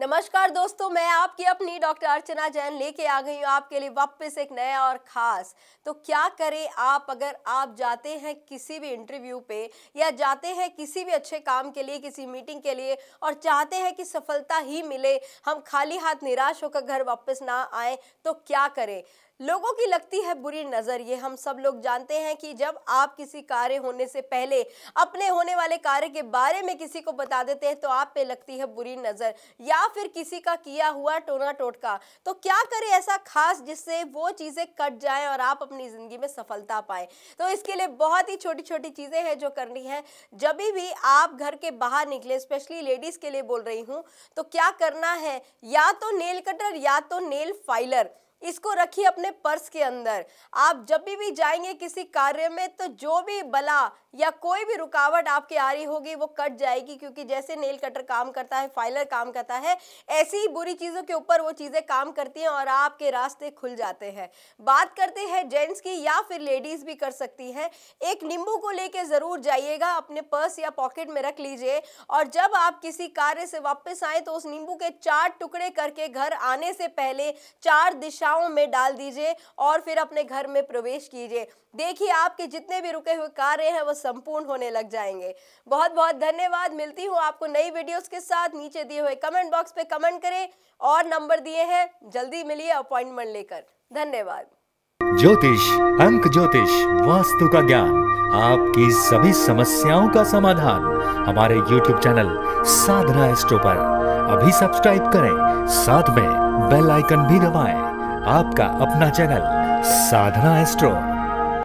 नमस्कार दोस्तों मैं आपकी अपनी डॉक्टर अर्चना जैन लेके आ गई हूँ आपके लिए वापस एक नया और ख़ास तो क्या करें आप अगर आप जाते हैं किसी भी इंटरव्यू पे या जाते हैं किसी भी अच्छे काम के लिए किसी मीटिंग के लिए और चाहते हैं कि सफलता ही मिले हम खाली हाथ निराश होकर घर वापस ना आए तो क्या करें लोगों की लगती है बुरी नज़र ये हम सब लोग जानते हैं कि जब आप किसी कार्य होने से पहले अपने होने वाले कार्य के बारे में किसी को बता देते हैं तो आप पे लगती है बुरी नज़र या फिर किसी का किया हुआ टोना टोटका तो क्या करें ऐसा खास जिससे वो चीज़ें कट जाएं और आप अपनी ज़िंदगी में सफलता पाए तो इसके लिए बहुत ही छोटी छोटी चीज़ें हैं जो करनी है जब भी आप घर के बाहर निकले स्पेशली लेडीज़ के लिए बोल रही हूँ तो क्या करना है या तो नेल कटर या तो नेल फाइलर इसको रखिए अपने पर्स के अंदर आप जब भी भी जाएंगे किसी कार्य में तो जो भी बला या कोई भी रुकावट आपके आ रही होगी वो कट जाएगी क्योंकि जैसे नेल कटर काम करता है फाइलर काम करता है ऐसी ही बुरी चीज़ों के ऊपर वो चीज़ें काम करती हैं और आपके रास्ते खुल जाते हैं बात करते हैं जेंट्स की या फिर लेडीज़ भी कर सकती हैं एक नींबू को लेके ज़रूर जाइएगा अपने पर्स या पॉकेट में रख लीजिए और जब आप किसी कार्य से वापस आए तो उस नींबू के चार टुकड़े करके घर आने से पहले चार दिशा पाँव में डाल दीजिए और फिर अपने घर में प्रवेश कीजिए देखिए आपके जितने भी रुके हुए कार्य हैं वो संपूर्ण होने लग जाएंगे बहुत बहुत धन्यवाद मिलती हूँ आपको नई वीडियोस के साथ नीचे दिए हुए कमेंट बॉक्स पे कमेंट करें और नंबर दिए हैं जल्दी मिलिए अपॉइंटमेंट लेकर धन्यवाद ज्योतिष अंक ज्योतिष वास्तु का ज्ञान आपकी सभी समस्याओं का समाधान हमारे YouTube चैनल साधना एस्ट्रो पर अभी सब्सक्राइब करें साथ में बेल आइकन भी दबाएं आपका अपना चैनल साधना एस्ट्रो